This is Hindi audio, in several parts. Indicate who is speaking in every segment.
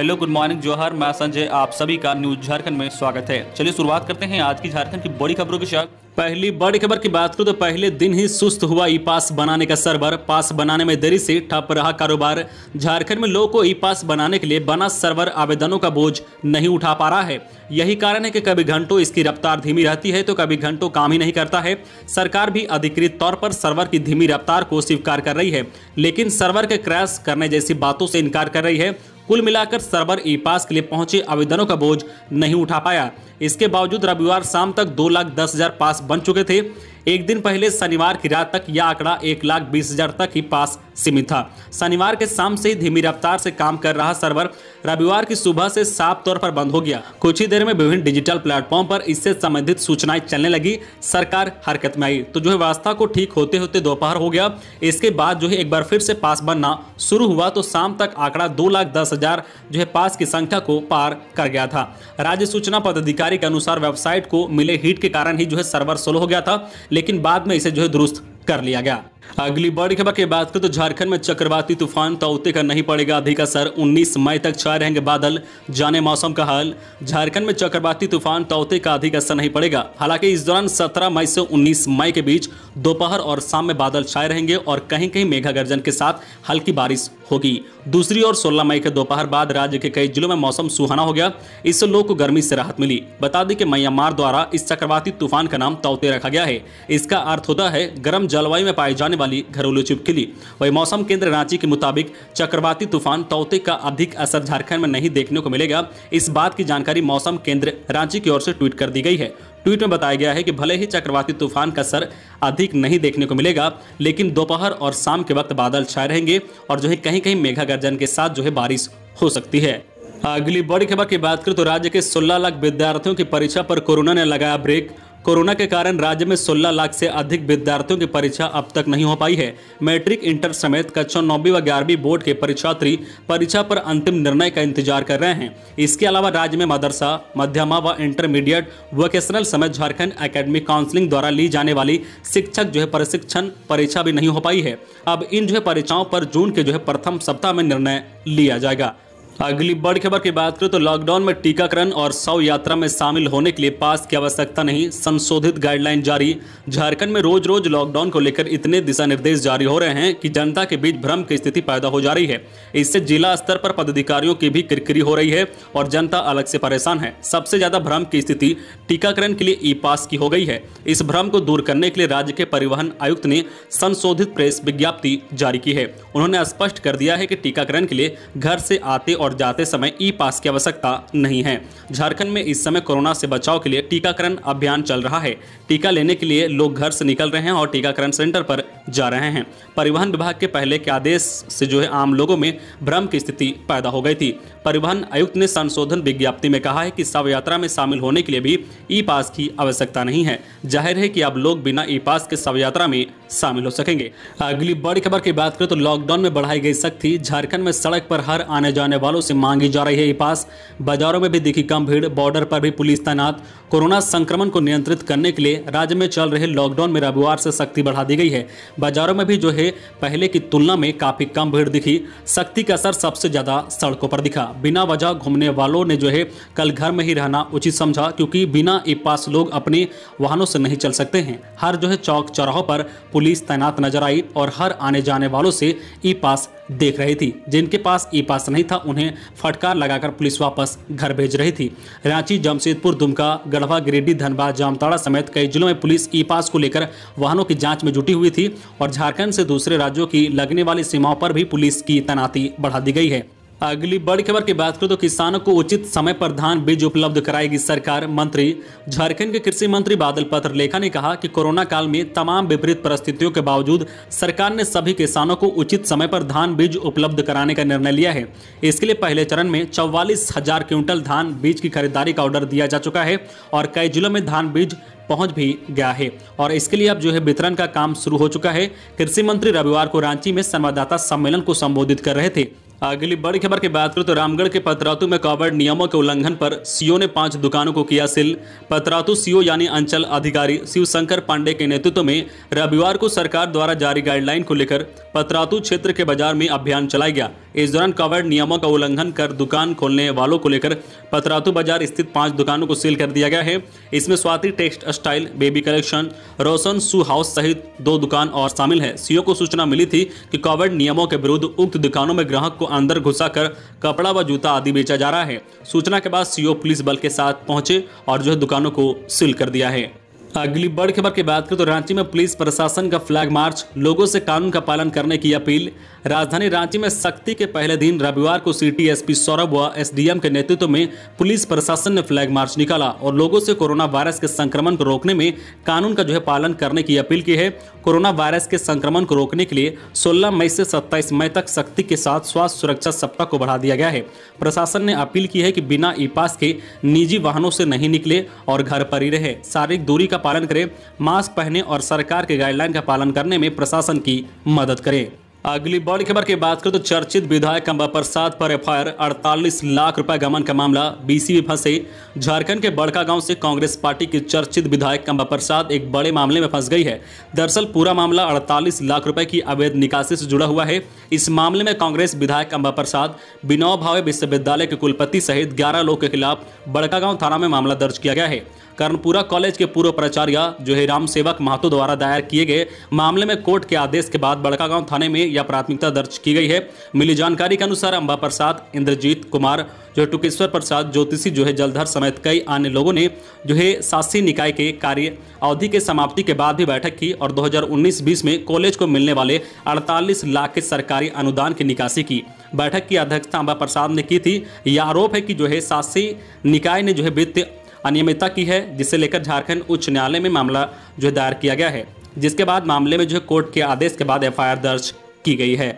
Speaker 1: हेलो गुड मॉर्निंग जोहर मैं संजय आप सभी का न्यूज झारखंड में स्वागत है चलिए शुरुआत करते हैं आज की झारखंड की बड़ी खबरों के साथ पहली बड़ी खबर की बात करूं तो पहले दिन ही सुस्त हुआ ई पास बनाने का सर्वर पास बनाने में देरी से ठप रहा कारोबार झारखंड में लोगों को ई पास बनाने के लिए बना सर्वर आवेदनों का बोझ नहीं उठा पा रहा है यही कारण है कि कभी घंटों इसकी रफ्तार धीमी रहती है तो कभी घंटों काम ही नहीं करता है सरकार भी अधिकृत तौर पर सर्वर की धीमी रफ्तार को स्वीकार कर रही है लेकिन सर्वर के क्रैश करने जैसी बातों से इनकार कर रही है कुल मिलाकर सर्वर ई पास के लिए पहुंचे आवेदनों का बोझ नहीं उठा पाया इसके बावजूद रविवार शाम तक दो लाख दस हजार पास बन चुके थे एक दिन पहले शनिवार की रात तक यह आंकड़ा एक लाख बीस हजार तक ही पास सीमित था शनिवार के शाम से ही धीमी रफ्तार से काम कर रहा सर्वर रविवार की सुबह से साफ तौर पर बंद हो गया कुछ ही देर में विभिन्न डिजिटल प्लेटफॉर्म पर इससे संबंधित सूचनाएं चलने लगी सरकार हरकत में आई तो जो है व्यवस्था को ठीक होते होते दोपहर हो गया इसके बाद जो है एक बार फिर से पास बनना शुरू हुआ तो शाम तक आंकड़ा दो लाख दस हजार जो है पास की संख्या को पार कर गया था राज्य सूचना पदाधिकारी जानकारी के अनुसार वेबसाइट को मिले हीट के कारण ही जो है सर्वर स्लो हो गया था लेकिन बाद में इसे जो है दुरुस्त कर लिया गया अगली बड़ी खबर की बात करें तो झारखंड में चक्रवाती तूफान तौते का नहीं पड़ेगा अधिक असर 19 मई तक छाए रहेंगे बादल जाने मौसम का हाल झारखंड में चक्रवाती तूफान तौते का अधिक असर नहीं पड़ेगा हालांकि इस दौरान 17 मई से 19 मई के बीच दोपहर और शाम में बादल छाए रहेंगे और कहीं कहीं मेघा गर्जन के साथ हल्की बारिश होगी दूसरी ओर 16 मई के दोपहर बाद राज्य के कई जिलों में मौसम सुहाना हो गया इससे लोगों को गर्मी से राहत मिली बता दें कि म्यांमार द्वारा इस चक्रवाती तूफान का नाम तौते रखा गया है इसका अर्थ होता है गर्म जलवायु में पाए जाने जाने वाली घरेलू चुटकुली वही मौसम केंद्र रांची के मुताबिक चक्रवाती तूफान तौते का अधिक असर झारखंड में नहीं देखने को मिलेगा इस बात की जानकारी मौसम केंद्र रांची की ओर से ट्वीट कर दी गई है ट्वीट में बताया गया है कि भले ही चक्रवाती तूफान का असर अधिक नहीं देखने को मिलेगा लेकिन दोपहर और शाम के वक्त बादल छाए रहेंगे और जो है कहीं कहीं मेघा गर्जन के साथ जो है बारिश हो सकती है अगली बड़ी खबर की बात करें तो राज्य के सोलह लाख विद्यार्थियों की परीक्षा पर कोरोना ने लगाया ब्रेक कोरोना के कारण राज्य में 16 लाख से अधिक विद्यार्थियों की परीक्षा अब तक नहीं हो पाई है मैट्रिक इंटर समेत कक्षा नौवीं व ग्यारहवीं बोर्ड के परीक्षार्थी परीक्षा पर अंतिम निर्णय का इंतजार कर रहे हैं इसके अलावा राज्य में मदरसा मध्यमा व इंटरमीडिएट वोकेशनल समेत झारखंड अकेडमिक काउंसिलिंग द्वारा ली जाने वाली शिक्षक जो है प्रशिक्षण परीक्षा भी नहीं हो पाई है अब इन जो है परीक्षाओं पर जून के जो है प्रथम सप्ताह में निर्णय लिया जाएगा अगली बड़ी खबर की बात करें तो लॉकडाउन में टीकाकरण और शव यात्रा में शामिल होने के लिए पास की आवश्यकता नहीं संशोधित गाइडलाइन जारी झारखंड में रोज रोज लॉकडाउन को लेकर इतने दिशा निर्देश जारी हो रहे हैं कि जनता के बीच भ्रम की स्थिति पैदा हो जा रही है इससे जिला स्तर पर पदाधिकारियों की भी किरकिरी हो रही है और जनता अलग से परेशान है सबसे ज्यादा भ्रम की स्थिति टीकाकरण के लिए ई पास की हो गई है इस भ्रम को दूर करने के लिए राज्य के परिवहन आयुक्त ने संशोधित प्रेस विज्ञप्ति जारी की है उन्होंने स्पष्ट कर दिया है कि टीकाकरण के लिए घर से आते और और जाते समय ई पास की आवश्यकता नहीं है झारखंड में इस समय कोरोना से बचाव के लिए टीकाकरण अभियान चल रहा है टीका लेने के लिए लोग घर से निकल रहे हैं और टीकाकरण सेंटर पर जा रहे हैं परिवहन विभाग के पहले के आदेश से जो है आम लोगों में भ्रम की स्थिति पैदा हो गई थी परिवहन आयुक्त ने संशोधन विज्ञप्ति में कहा है कि शव यात्रा में शामिल होने के लिए भी ई पास की आवश्यकता नहीं है जाहिर है कि अब लोग बिना ई पास के शव यात्रा में शामिल हो सकेंगे अगली बड़ी खबर की बात करें तो लॉकडाउन में बढ़ाई गई सख्ती झारखंड में सड़क पर हर आने जाने वालों दुकानदारों से मांगी जा रही है ये पास बाजारों में भी दिखी कम भीड़ बॉर्डर पर भी पुलिस तैनात कोरोना संक्रमण को नियंत्रित करने के लिए राज्य में चल रहे लॉकडाउन में रविवार से सख्ती बढ़ा दी गई है बाजारों में भी जो है पहले की तुलना में काफी कम भीड़ दिखी सख्ती का असर सबसे ज्यादा सड़कों पर दिखा बिना वजह घूमने वालों ने जो है कल घर में ही रहना उचित समझा क्योंकि बिना ई पास लोग अपने वाहनों से नहीं चल सकते हैं हर जो है चौक चौराहों पर पुलिस तैनात नजर आई और हर आने जाने वालों से ई पास देख रही थी जिनके पास ई पास नहीं था उन्हें फटकार लगाकर पुलिस वापस घर भेज रही थी रांची जमशेदपुर दुमका गढ़वा गिरिडीह धनबाद जामताड़ा समेत कई जिलों में पुलिस ई पास को लेकर वाहनों की जांच में जुटी हुई थी और झारखंड से दूसरे राज्यों की लगने वाली सीमाओं पर भी पुलिस की तैनाती बढ़ा दी गई है अगली बड़ी खबर की बात करें तो किसानों को उचित समय पर धान बीज उपलब्ध कराएगी सरकार मंत्री झारखंड के कृषि मंत्री बादल पत्र लेखा ने कहा कि कोरोना काल में तमाम विपरीत परिस्थितियों के बावजूद सरकार ने सभी किसानों को उचित समय पर धान बीज उपलब्ध कराने का निर्णय लिया है इसके लिए पहले चरण में चौवालीस हजार क्विंटल धान बीज की खरीदारी का ऑर्डर दिया जा चुका है और कई जिलों में धान बीज पहुंच भी गया है और इसके लिए अब जो है वितरण का काम शुरू हो चुका है कृषि मंत्री रविवार को रांची में संवाददाता सम्मेलन को संबोधित कर रहे थे अगली बड़ी खबर की बात करें तो रामगढ़ के पतरातू में कॉवर्ड नियमों के उल्लंघन पर सीओ ने पांच दुकानों को किया सील पतरातू सीओ यानी अंचल अधिकारी शिवशंकर पांडे के नेतृत्व में रविवार को सरकार द्वारा जारी गाइडलाइन को लेकर पतरातू क्षेत्र के बाजार में अभियान चलाया गया इस दौरान कवर्ड नियमों का उल्लंघन कर दुकान खोलने वालों को लेकर पतरातू बाजार स्थित पांच दुकानों को सील कर दिया गया है इसमें Swati text style baby collection Roshan shoe house सहित दो दुकान और शामिल है सीओ को सूचना मिली थी कि कोविड नियमों के विरुद्ध उक्त दुकानों में ग्राहक को अंदर घुसा कर कपड़ा व जूता आदि बेचा जा रहा है सूचना के बाद सीओ पुलिस बल के साथ पहुंचे और जो है दुकानों को सील कर दिया है अगली बड़ी खबर की बात करें तो रांची में पुलिस प्रशासन का फ्लैग मार्च लोगों से कानून का पालन करने की अपील राजधानी रांची में सख्ती के पहले दिन रविवार को सिटी एसपी सौरभ व एसडीएम के नेतृत्व में पुलिस प्रशासन ने फ्लैग मार्च निकाला और लोगों से कोरोना वायरस के संक्रमण को रोकने में कानून का जो है पालन करने की अपील की है कोरोना वायरस के संक्रमण को रोकने के लिए सोलह मई से सत्ताईस मई तक सख्ती के साथ स्वास्थ्य सुरक्षा सप्ताह को बढ़ा दिया गया है प्रशासन ने अपील की है कि बिना ई पास के निजी वाहनों से नहीं निकले और घर पर ही रहे शारीरिक दूरी का का पालन करें मास्क पहने और सरकार के गाइडलाइन का पालन करने में प्रशासन की मदद करें अगली बड़ी खबर की बात करें तो चर्चित विधायक अम्बा प्रसाद पर एफआईआर 48 लाख रुपए गमन का मामला बीसी में फंसे झारखंड के बड़का गांव से कांग्रेस पार्टी की चर्चित विधायक अम्बा प्रसाद एक बड़े मामले में फंस गई है दरअसल पूरा मामला 48 लाख रुपए की अवैध निकासी से जुड़ा हुआ है इस मामले में कांग्रेस विधायक अम्बा प्रसाद बिनौ भावे विश्वविद्यालय के कुलपति सहित ग्यारह लोग के खिलाफ बड़का थाना में मामला दर्ज किया गया है कर्णपुरा कॉलेज के पूर्व प्राचार्य जो है राम सेवक महतो द्वारा दायर किए गए मामले में कोर्ट के आदेश के बाद बड़कागांव थाने में यह प्राथमिकता दर्ज की गई है मिली जानकारी के अनुसार अंबा प्रसाद इंद्रजीत कुमार जो टुकेश्वर प्रसाद ज्योतिषी जो है जलधर समेत कई अन्य लोगों ने जो है शासी निकाय के कार्य अवधि के समाप्ति के बाद भी बैठक की और 2019-20 में कॉलेज को मिलने वाले 48 लाख के सरकारी अनुदान की निकासी की बैठक की अध्यक्षता अंबा प्रसाद ने की थी यह आरोप है कि जो है शासी निकाय ने जो है वित्त अनियमितता की है जिसे लेकर झारखंड उच्च न्यायालय में मामला जो दायर किया गया है जिसके बाद मामले में जो कोर्ट के आदेश के बाद एफ दर्ज की गई है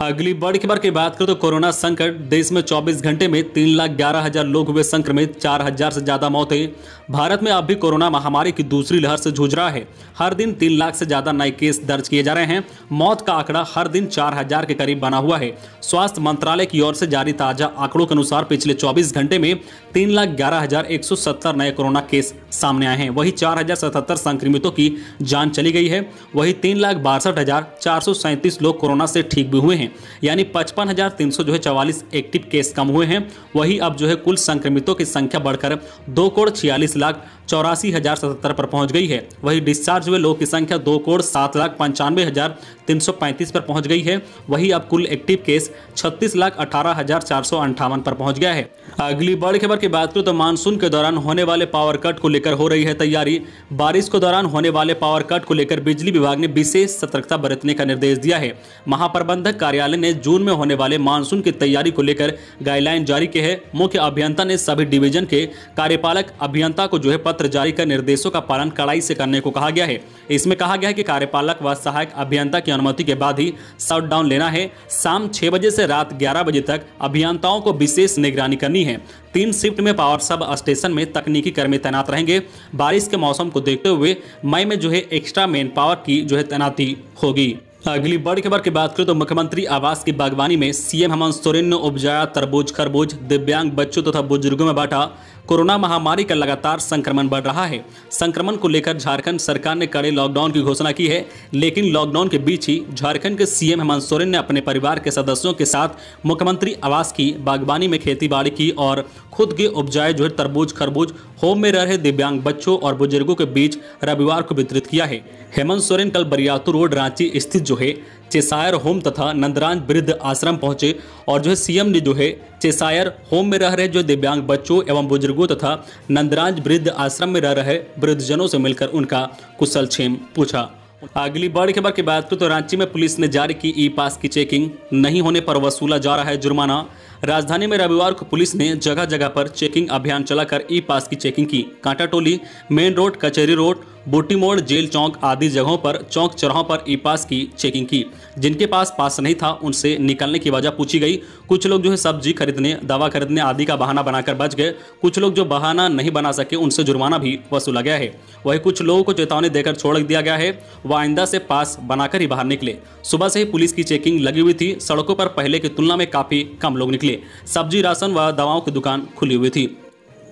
Speaker 1: अगली बड़ी खबर की बात करें तो कोरोना संकट देश में 24 घंटे में तीन लाख ग्यारह हजार लोग हुए संक्रमित चार हजार से ज्यादा मौतें भारत में अब भी कोरोना महामारी की दूसरी लहर से जूझ रहा है हर दिन तीन लाख से ज्यादा नए केस दर्ज किए जा रहे हैं मौत का आंकड़ा हर दिन चार हजार के करीब बना हुआ है स्वास्थ्य मंत्रालय की ओर से जारी ताजा आंकड़ों के अनुसार पिछले चौबीस घंटे में तीन लाख ग्यारह हजार एक सौ सत्तर नए कोरोना केस सामने आए हैं वही चार हजार सतहत्तर संक्रमितों की जान चली गई है वही तीन लाख बासठ हजार चार सौ सैंतीस लोग कोरोना से ठीक भी हुए हैं हैं यानी पचपन हजार तीन सौ जो है चवालीस एक्टिव केस कम हुए हैं वहीं अब जो है कुल संक्रमितों की संख्या बढ़कर दो करोड़ छियालीस लाख चौरासी हजार सतहत्तर पर पहुंच गई है वहीं डिस्चार्ज हुए लोगों की संख्या दो करोड़ सात लाख पंचानवे हजार तीन सौ पैंतीस पर पहुंच गई है वहीं अब कुल एक्टिव केस छत्तीस लाख अठारह हजार चार सौ अंठावन पर पहुंच गया है अगली बड़ी खबर की बात करूँ तो मानसून के दौरान होने वाले पावर कट को लेकर हो रही है तैयारी बारिश के दौरान होने वाले पावर कट को लेकर बिजली विभाग ने विशेष सतर्कता बरतने का निर्देश दिया है महाप्रबंधक कार्यालय ने जून में होने वाले मानसून की तैयारी को लेकर गाइडलाइन जारी की है मुख्य अभियंता ने सभी डिवीजन के कार्यपालक अभियंता को जो है पत्र जारी कर निर्देशों का पालन कड़ाई से करने को कहा गया है इसमें कहा गया है कि कार्यपालक व सहायक अभियंता की अनुमति के बाद ही शटडाउन लेना है शाम छह बजे से रात ग्यारह बजे तक अभियंताओं को विशेष निगरानी करनी है तीन शिफ्ट में पावर सब स्टेशन में तकनीकी कर्मी तैनात रहेंगे बारिश के मौसम को देखते हुए मई में जो है एक्स्ट्रा मैन पावर की जो है तैनाती होगी अगली बड़ी खबर की बात करें तो मुख्यमंत्री आवास की बागवानी में सीएम हेमंत सोरेन ने उपजाया तरबूज खरबूज दिव्यांग बच्चों तथा तो बुजुर्गों में बांटा कोरोना महामारी का लगातार संक्रमण बढ़ रहा है संक्रमण को लेकर झारखंड सरकार ने कड़े लॉकडाउन की घोषणा की है लेकिन लॉकडाउन के बीच ही झारखंड के सीएम हेमंत सोरेन ने अपने परिवार के सदस्यों के साथ मुख्यमंत्री आवास की बागवानी में खेती बाड़ी की और खुद के उपजाए जो तरबूज खरबूज होम में रह रहे दिव्यांग बच्चों और बुजुर्गों के बीच रविवार को वितरित किया है हेमंत सोरेन कल बरियातू रोड रांची स्थित जो है चेसायर होम तथा नंदराज वृद्ध आश्रम पहुंचे और जो है सीएम ने जो है चेसायर होम में रह रहे जो दिव्यांग बच्चों एवं बुजुर्गों तथा नंदराज वृद्ध आश्रम में रह रहे वृद्धजनों से मिलकर उनका कुशल क्षेम पूछा अगली बड़ी खबर की बात करें तो रांची में पुलिस ने जारी की ई पास की चेकिंग नहीं होने पर वसूला जा रहा है जुर्माना राजधानी में रविवार को पुलिस ने जगह जगह पर चेकिंग अभियान चलाकर ई पास की चेकिंग की Kanta Toli main road Kachahari road मोड़ जेल चौक आदि जगहों पर चौक चौराहों पर ई पास की चेकिंग की जिनके पास पास नहीं था उनसे निकलने की वजह पूछी गई कुछ लोग जो है सब्जी खरीदने दवा खरीदने आदि का बहाना बनाकर बच गए कुछ लोग जो बहाना नहीं बना सके उनसे जुर्माना भी वसूला गया है वही कुछ लोगों को चेतावनी देकर छोड़ दिया गया है वह आइंदा से पास बनाकर ही बाहर निकले सुबह से ही पुलिस की चेकिंग लगी हुई थी सड़कों पर पहले की तुलना में काफी कम लोग निकले सब्जी राशन व दवाओं की दुकान खुली हुई थी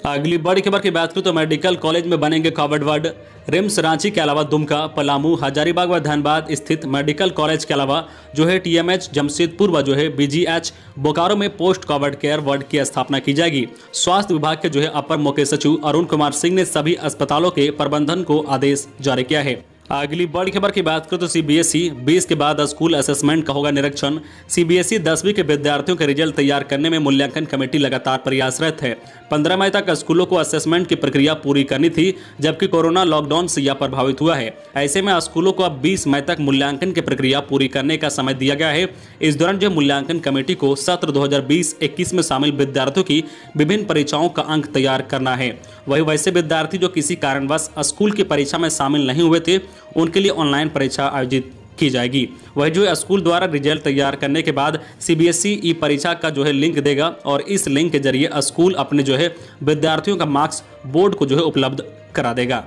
Speaker 1: अगली बड़ी खबर की बात करूँ तो मेडिकल कॉलेज में बनेंगे कॉवर्ड वार्ड रिम्स रांची के अलावा दुमका पलामू हजारीबाग व धनबाद स्थित मेडिकल कॉलेज के अलावा जो है टीएमएच जमशेदपुर व जो है बीजीएच बोकारो में पोस्ट कॉवर्ड केयर वार्ड की स्थापना की जाएगी स्वास्थ्य विभाग के जो है अपर मुख्य सचिव अरुण कुमार सिंह ने सभी अस्पतालों के प्रबंधन को आदेश जारी किया है अगली बड़ी खबर की बात करें तो सीबीएसई 20 के बाद स्कूल असेसमेंट का होगा निरीक्षण सीबीएसई 10वीं के विद्यार्थियों के रिजल्ट तैयार करने में मूल्यांकन कमेटी लगातार प्रयासरत है 15 मई तक स्कूलों को असेसमेंट की प्रक्रिया पूरी करनी थी जबकि कोरोना लॉकडाउन से यह प्रभावित हुआ है ऐसे में स्कूलों को अब 20 मई तक मूल्यांकन की प्रक्रिया पूरी करने का समय दिया गया है इस दौरान जो मूल्यांकन कमेटी को सत्र 2020-21 में शामिल विद्यार्थियों की विभिन्न परीक्षाओं का अंक तैयार करना है वही वैसे विद्यार्थी जो किसी कारणवश स्कूल की परीक्षा में शामिल नहीं हुए थे उनके लिए ऑनलाइन परीक्षा आयोजित की जाएगी वही जो स्कूल द्वारा रिजल्ट तैयार करने के बाद सीबीएसई ई परीक्षा का जो है लिंक देगा और इस लिंक के जरिए स्कूल अपने जो है विद्यार्थियों का मार्क्स बोर्ड को जो है उपलब्ध करा देगा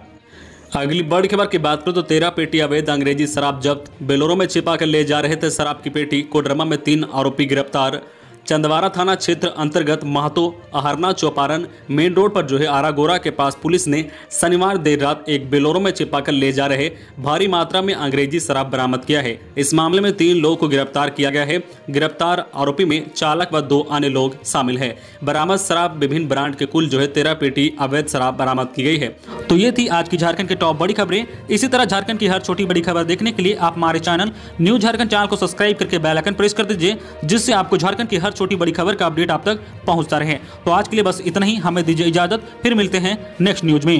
Speaker 1: अगली बड़ी खबर की बात करें तो तेरह पेटी अवैध अंग्रेजी शराब जब्त बेलोरो में छिपा कर ले जा रहे थे शराब की पेटी कोडरमा में तीन आरोपी गिरफ्तार चंदवारा थाना क्षेत्र अंतर्गत महतो अहरना चौपारण मेन रोड पर जो है आरागोरा के पास पुलिस ने शनिवार देर रात एक बेलोरो में छिपाकर ले जा रहे भारी मात्रा में अंग्रेजी शराब बरामद किया है इस मामले में तीन लोगों को गिरफ्तार किया गया है गिरफ्तार आरोपी में चालक व दो अन्य लोग शामिल है बरामद शराब विभिन्न ब्रांड के कुल जो है तेरह पेटी अवैध शराब बरामद की गई है तो ये थी आज की झारखंड की टॉप बड़ी खबरें इसी तरह झारखंड की हर छोटी बड़ी खबर देखने के लिए आप हमारे चैनल न्यूज झारखंड चैनल को सब्सक्राइब करके बेलाइकन प्रेस कर दीजिए जिससे आपको झारखंड की हर छोटी बड़ी खबर का अपडेट आप तक पहुंचता रहे तो आज के लिए बस इतना ही हमें दीजिए इजाजत फिर मिलते हैं नेक्स्ट न्यूज में